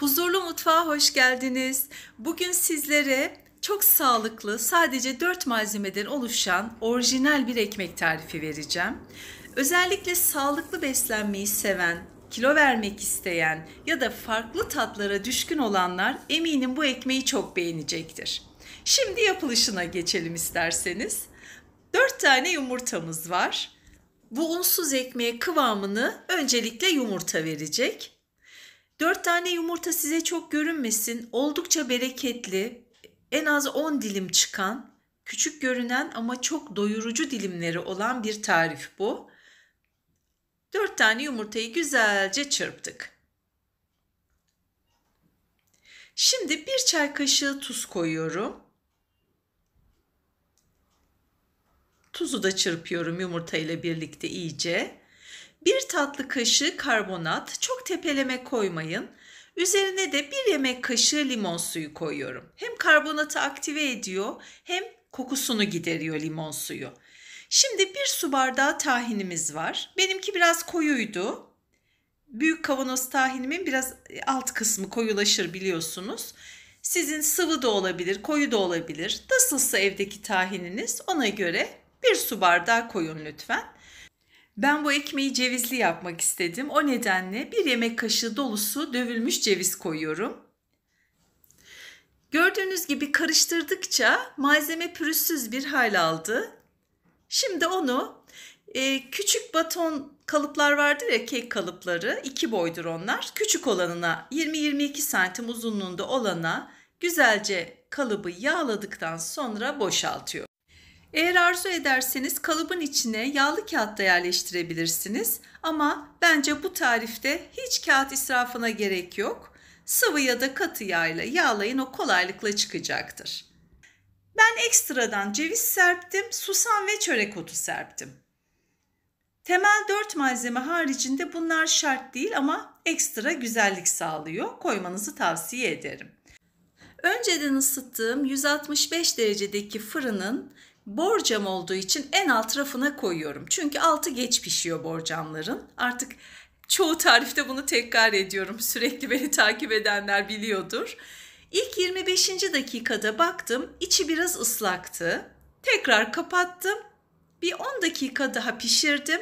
Huzurlu Mutfağa hoş geldiniz. Bugün sizlere çok sağlıklı, sadece 4 malzemeden oluşan orijinal bir ekmek tarifi vereceğim. Özellikle sağlıklı beslenmeyi seven, kilo vermek isteyen ya da farklı tatlara düşkün olanlar eminim bu ekmeği çok beğenecektir. Şimdi yapılışına geçelim isterseniz. 4 tane yumurtamız var. Bu unsuz ekmeğe kıvamını öncelikle yumurta verecek. 4 tane yumurta size çok görünmesin. Oldukça bereketli, en az 10 dilim çıkan, küçük görünen ama çok doyurucu dilimleri olan bir tarif bu. 4 tane yumurtayı güzelce çırptık. Şimdi bir çay kaşığı tuz koyuyorum. Tuzu da çırpıyorum yumurta ile birlikte iyice. 1 tatlı kaşığı karbonat, çok tepeleme koymayın. Üzerine de 1 yemek kaşığı limon suyu koyuyorum. Hem karbonatı aktive ediyor hem kokusunu gideriyor limon suyu. Şimdi 1 su bardağı tahinimiz var. Benimki biraz koyuydu. Büyük kavanoz tahinimin biraz e, alt kısmı koyulaşır biliyorsunuz. Sizin sıvı da olabilir, koyu da olabilir. Nasılsa evdeki tahininiz ona göre 1 su bardağı koyun lütfen. Ben bu ekmeği cevizli yapmak istedim. O nedenle bir yemek kaşığı dolusu dövülmüş ceviz koyuyorum. Gördüğünüz gibi karıştırdıkça malzeme pürüzsüz bir hal aldı. Şimdi onu e, küçük baton kalıplar vardır ya kek kalıpları. iki boydur onlar. Küçük olanına 20-22 santim uzunluğunda olana güzelce kalıbı yağladıktan sonra boşaltıyorum. Eğer arzu ederseniz kalıbın içine yağlı kağıt da yerleştirebilirsiniz ama bence bu tarifte hiç kağıt israfına gerek yok. Sıvı ya da katı yağla yağlayın o kolaylıkla çıkacaktır. Ben ekstradan ceviz serptim, susam ve çörek otu serptim. Temel 4 malzeme haricinde bunlar şart değil ama ekstra güzellik sağlıyor. Koymanızı tavsiye ederim. Önceden ısıttığım 165 derecedeki fırının borcam olduğu için en alt rafına koyuyorum. Çünkü altı geç pişiyor borcamların. Artık çoğu tarifte bunu tekrar ediyorum. Sürekli beni takip edenler biliyordur. İlk 25. dakikada baktım içi biraz ıslaktı. Tekrar kapattım. Bir 10 dakika daha pişirdim.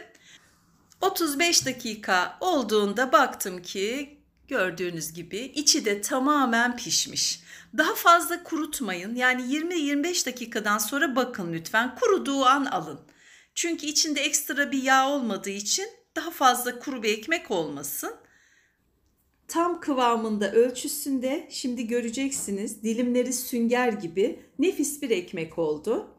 35 dakika olduğunda baktım ki Gördüğünüz gibi içi de tamamen pişmiş. Daha fazla kurutmayın. Yani 20-25 dakikadan sonra bakın lütfen. Kuruduğu an alın. Çünkü içinde ekstra bir yağ olmadığı için daha fazla kuru bir ekmek olmasın. Tam kıvamında ölçüsünde şimdi göreceksiniz dilimleri sünger gibi nefis bir ekmek oldu.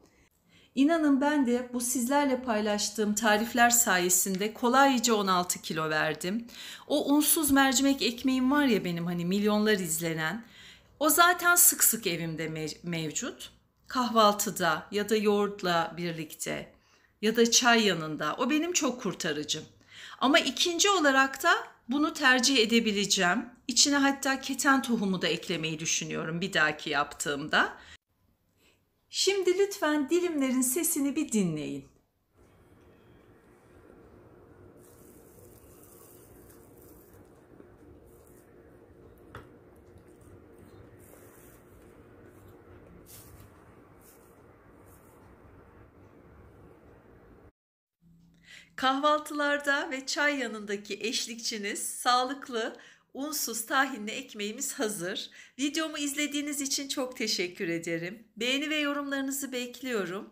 İnanın ben de bu sizlerle paylaştığım tarifler sayesinde kolayca 16 kilo verdim. O unsuz mercimek ekmeğim var ya benim hani milyonlar izlenen. O zaten sık sık evimde mevcut. Kahvaltıda ya da yoğurtla birlikte ya da çay yanında. O benim çok kurtarıcım. Ama ikinci olarak da bunu tercih edebileceğim. İçine hatta keten tohumu da eklemeyi düşünüyorum bir dahaki yaptığımda. Şimdi lütfen dilimlerin sesini bir dinleyin. Kahvaltılarda ve çay yanındaki eşlikçiniz sağlıklı, unsuz tahinli ekmeğimiz hazır. Videomu izlediğiniz için çok teşekkür ederim. Beğeni ve yorumlarınızı bekliyorum.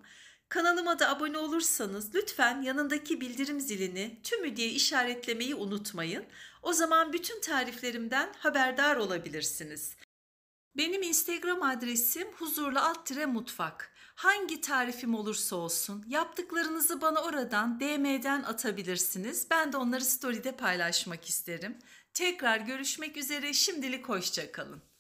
Kanalıma da abone olursanız lütfen yanındaki bildirim zilini tümü diye işaretlemeyi unutmayın. O zaman bütün tariflerimden haberdar olabilirsiniz. Benim Instagram adresim huzurlu alt tire mutfak. Hangi tarifim olursa olsun yaptıklarınızı bana oradan DM'den atabilirsiniz. Ben de onları story'de paylaşmak isterim. Tekrar görüşmek üzere şimdilik hoşçakalın.